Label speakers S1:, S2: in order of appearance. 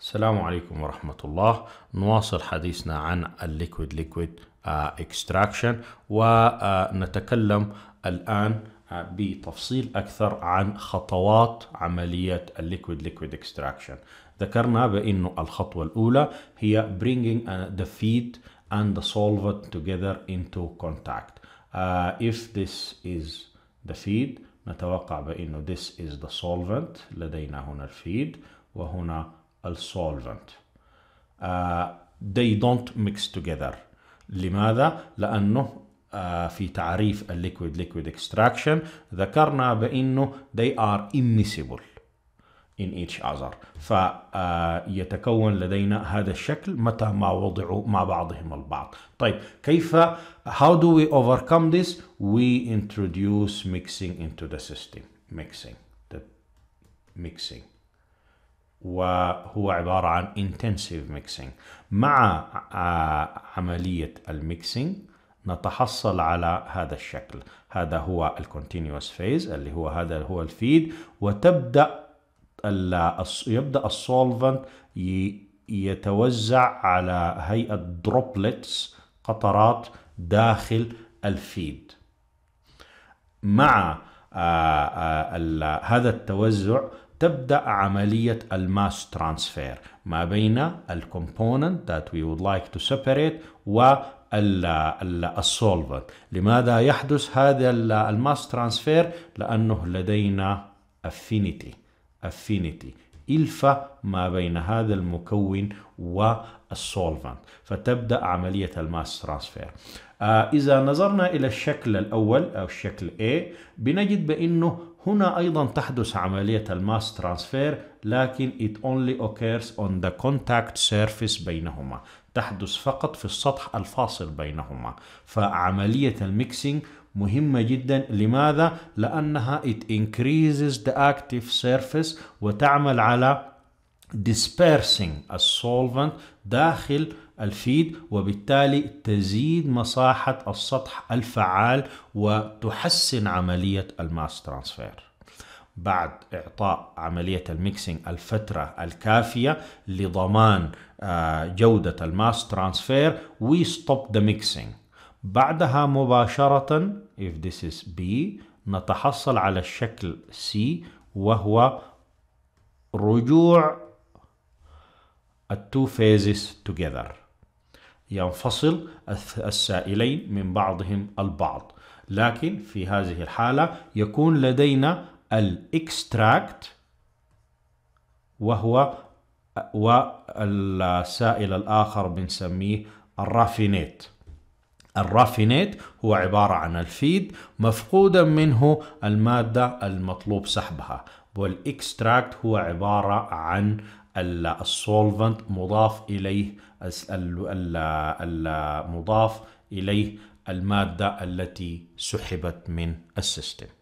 S1: السلام عليكم ورحمة الله نواصل حديثنا عن الليكويد ليكويد اكستراكشن آه، ونتكلم الآن آه، بتفصيل أكثر عن خطوات عملية الليكويد ليكويد اكستراكشن ذكرنا بأنه الخطوة الأولى هي bringing آه، the feed and the solvent together into contact uh, if this is the feed نتوقع بأنه this is the solvent لدينا هنا الفيد وهنا السولفنت uh, they don't mix together لماذا؟ لأنه uh, في تعريف الليكويد ليكويد اكستراكشن ذكرنا بأنه they are immiscible in each other فيتكون لدينا هذا الشكل متى ما وضعوا مع بعضهم البعض طيب كيف how do we overcome this we introduce mixing into the system mixing the mixing وهو عبارة عن intensive mixing مع آه، عملية الميكسينج نتحصل على هذا الشكل هذا هو الكونتينوس فيز اللي هو هذا هو الفيد وتبدأ يبدأ السولفنت يتوزع على هيئة دروبلتس قطرات داخل الفيد مع آه، آه، هذا التوزع تبدأ عملية الماس ترانسفير ما بين الكومبوننت that we would like to separate و السولفنت لماذا يحدث هذا الماس ترانسفير لأنه لدينا affinity affinity إلفة ما بين هذا المكون والسولفنت فتبدأ عملية الماس ترانسفير آه إذا نظرنا إلى الشكل الأول أو الشكل A بنجد بأنه هنا أيضا تحدث عملية الماس ترانسفير لكن it only occurs on the contact surface بينهما تحدث فقط في السطح الفاصل بينهما فعملية الميكسينج مهمة جدا لماذا؟ لأنها it increases the active surface وتعمل على dispersing السولفنت داخل الفيد وبالتالي تزيد مساحة السطح الفعال وتحسن عملية الماس ترانسفير بعد إعطاء عملية الميكسينج الفترة الكافية لضمان آه، جودة الماس ترانسفير we stop the mixing بعدها مباشرة if this is B نتحصل على الشكل C وهو رجوع التو فيزز توجذر ينفصل السائلين من بعضهم البعض لكن في هذه الحالة يكون لدينا الاكستراكت وهو والسائل الآخر بنسميه الرافينيت الرافينيت هو عبارة عن الفيد مفقودا منه المادة المطلوب سحبها والاكستراكت هو عبارة عن السولفنت مضاف إليه المضاف إليه المادة التي سحبت من السيستم